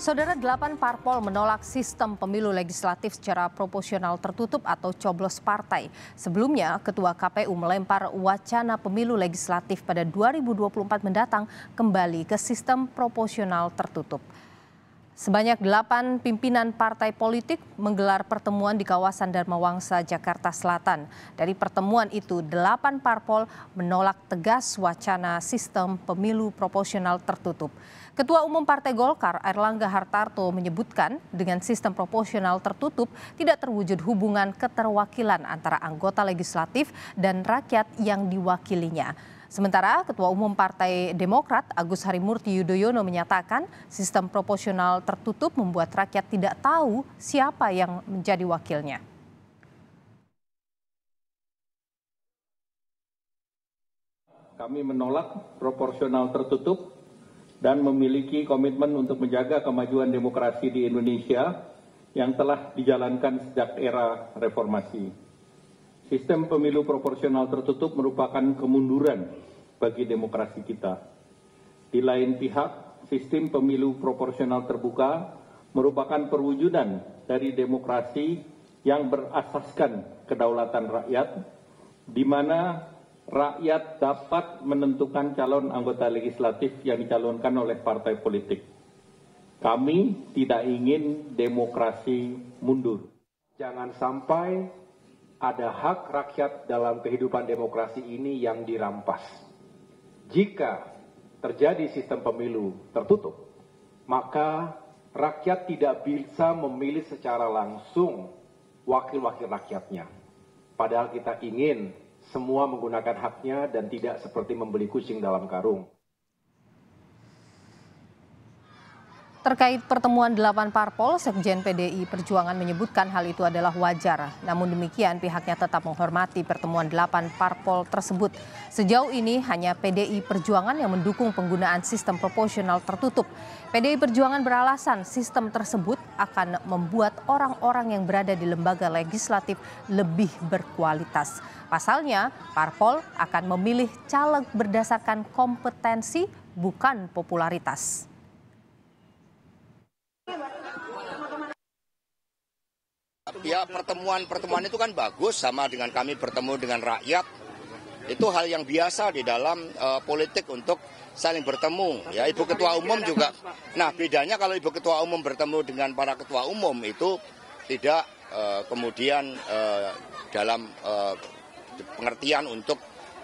Saudara delapan parpol menolak sistem pemilu legislatif secara proporsional tertutup atau coblos partai. Sebelumnya, Ketua KPU melempar wacana pemilu legislatif pada 2024 mendatang kembali ke sistem proporsional tertutup. Sebanyak delapan pimpinan partai politik menggelar pertemuan di kawasan Dharma Wangsa, Jakarta Selatan. Dari pertemuan itu, delapan parpol menolak tegas wacana sistem pemilu proporsional tertutup. Ketua Umum Partai Golkar, Erlangga Hartarto, menyebutkan dengan sistem proporsional tertutup tidak terwujud hubungan keterwakilan antara anggota legislatif dan rakyat yang diwakilinya. Sementara Ketua Umum Partai Demokrat Agus Harimurti Yudhoyono menyatakan sistem proporsional tertutup membuat rakyat tidak tahu siapa yang menjadi wakilnya. Kami menolak proporsional tertutup dan memiliki komitmen untuk menjaga kemajuan demokrasi di Indonesia yang telah dijalankan sejak era reformasi. Sistem pemilu proporsional tertutup merupakan kemunduran bagi demokrasi kita. Di lain pihak, sistem pemilu proporsional terbuka merupakan perwujudan dari demokrasi yang berasaskan kedaulatan rakyat, di mana rakyat dapat menentukan calon anggota legislatif yang dicalonkan oleh partai politik. Kami tidak ingin demokrasi mundur. Jangan sampai ada hak rakyat dalam kehidupan demokrasi ini yang dirampas jika terjadi sistem pemilu tertutup, maka rakyat tidak bisa memilih secara langsung wakil-wakil rakyatnya. Padahal kita ingin semua menggunakan haknya dan tidak seperti membeli kucing dalam karung. Terkait pertemuan delapan parpol, Sekjen PDI Perjuangan menyebutkan hal itu adalah wajar. Namun demikian pihaknya tetap menghormati pertemuan delapan parpol tersebut. Sejauh ini hanya PDI Perjuangan yang mendukung penggunaan sistem proporsional tertutup. PDI Perjuangan beralasan sistem tersebut akan membuat orang-orang yang berada di lembaga legislatif lebih berkualitas. Pasalnya, parpol akan memilih caleg berdasarkan kompetensi bukan popularitas. ya pertemuan-pertemuan itu kan bagus sama dengan kami bertemu dengan rakyat. Itu hal yang biasa di dalam uh, politik untuk saling bertemu. ya, Ibu Ketua Umum juga. Nah, bedanya kalau Ibu Ketua Umum bertemu dengan para ketua umum itu tidak uh, kemudian uh, dalam uh, pengertian untuk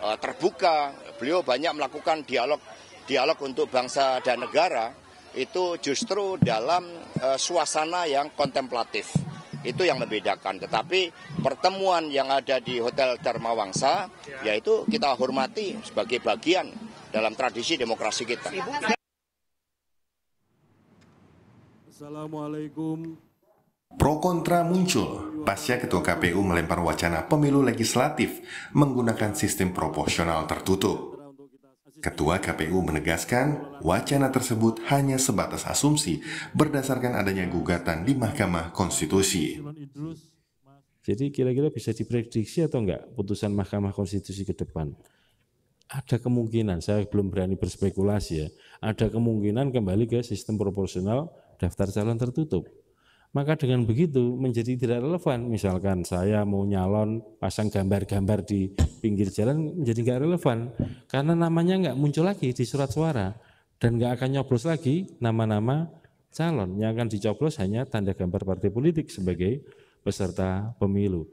uh, terbuka. Beliau banyak melakukan dialog dialog untuk bangsa dan negara itu justru dalam uh, suasana yang kontemplatif itu yang membedakan. Tetapi pertemuan yang ada di Hotel Dharma Wangsa, ya. yaitu kita hormati sebagai bagian dalam tradisi demokrasi kita. Kan- Assalamualaikum. Pro kontra muncul pasca Ketua KPU melempar wacana pemilu legislatif menggunakan sistem proporsional tertutup. Ketua KPU menegaskan wacana tersebut hanya sebatas asumsi berdasarkan adanya gugatan di Mahkamah Konstitusi. Jadi kira-kira bisa diprediksi atau enggak putusan Mahkamah Konstitusi ke depan? Ada kemungkinan, saya belum berani berspekulasi ya, ada kemungkinan kembali ke sistem proporsional daftar calon tertutup. Maka dengan begitu menjadi tidak relevan. Misalkan saya mau nyalon pasang gambar-gambar di pinggir jalan menjadi nggak relevan karena namanya nggak muncul lagi di surat suara dan nggak akan nyoblos lagi nama-nama calon yang akan dicoblos hanya tanda gambar partai politik sebagai peserta pemilu.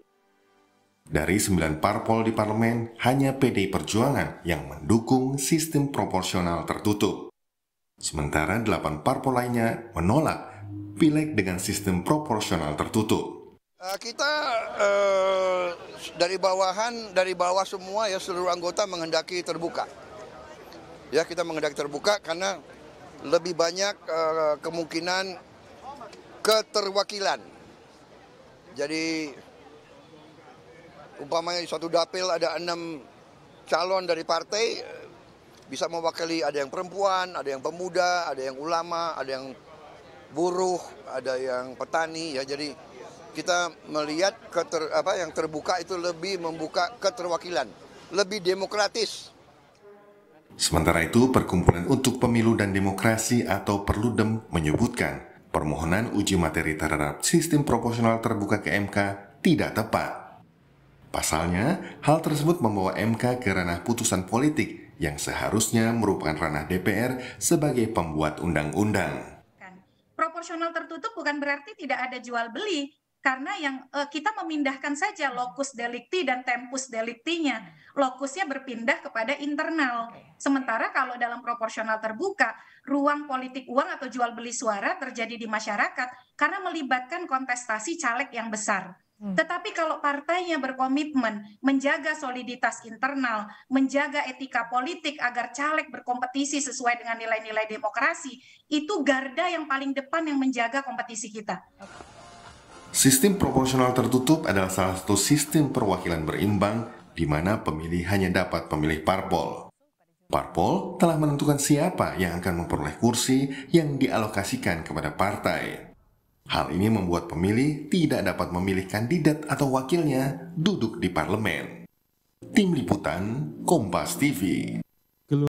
Dari sembilan parpol di parlemen, hanya PDI Perjuangan yang mendukung sistem proporsional tertutup. Sementara delapan parpol lainnya menolak pileg dengan sistem proporsional tertutup. Eh, kita eh, dari bawahan, dari bawah semua ya seluruh anggota menghendaki terbuka. Ya kita menghendaki terbuka karena lebih banyak eh, kemungkinan keterwakilan. Jadi umpamanya di suatu dapil ada enam calon dari partai eh, bisa mewakili ada yang perempuan, ada yang pemuda, ada yang ulama, ada yang buruh, ada yang petani ya. Jadi kita melihat keter, apa yang terbuka itu lebih membuka keterwakilan, lebih demokratis. Sementara itu, Perkumpulan untuk Pemilu dan Demokrasi atau Perludem menyebutkan permohonan uji materi terhadap sistem proporsional terbuka ke MK tidak tepat. Pasalnya, hal tersebut membawa MK ke ranah putusan politik yang seharusnya merupakan ranah DPR sebagai pembuat undang-undang proporsional tertutup bukan berarti tidak ada jual beli karena yang uh, kita memindahkan saja hmm. lokus delikti dan tempus deliktinya. Hmm. Lokusnya berpindah kepada internal. Sementara kalau dalam proporsional terbuka, ruang politik uang atau jual beli suara terjadi di masyarakat karena melibatkan kontestasi caleg yang besar. Hmm. tetapi kalau partainya berkomitmen menjaga soliditas internal menjaga etika politik agar caleg berkompetisi sesuai dengan nilai nilai demokrasi itu garda yang paling depan yang menjaga kompetisi kita Sistem proporsional tertutup adalah salah satu sistem perwakilan berimbang di mana pemilih hanya dapat memilih parpol. Parpol telah menentukan siapa yang akan memperoleh kursi yang dialokasikan kepada partai. Hal ini membuat pemilih tidak dapat memilih kandidat atau wakilnya duduk di parlemen. Tim Liputan Kompas TV